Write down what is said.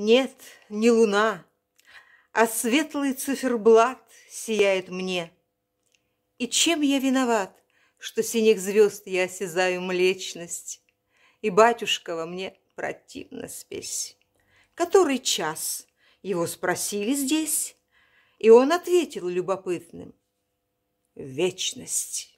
Нет, не луна, а светлый циферблат сияет мне. И чем я виноват, что синих звезд я осязаю млечность? И батюшка во мне противно спесь. Который час? Его спросили здесь, и он ответил любопытным. Вечность.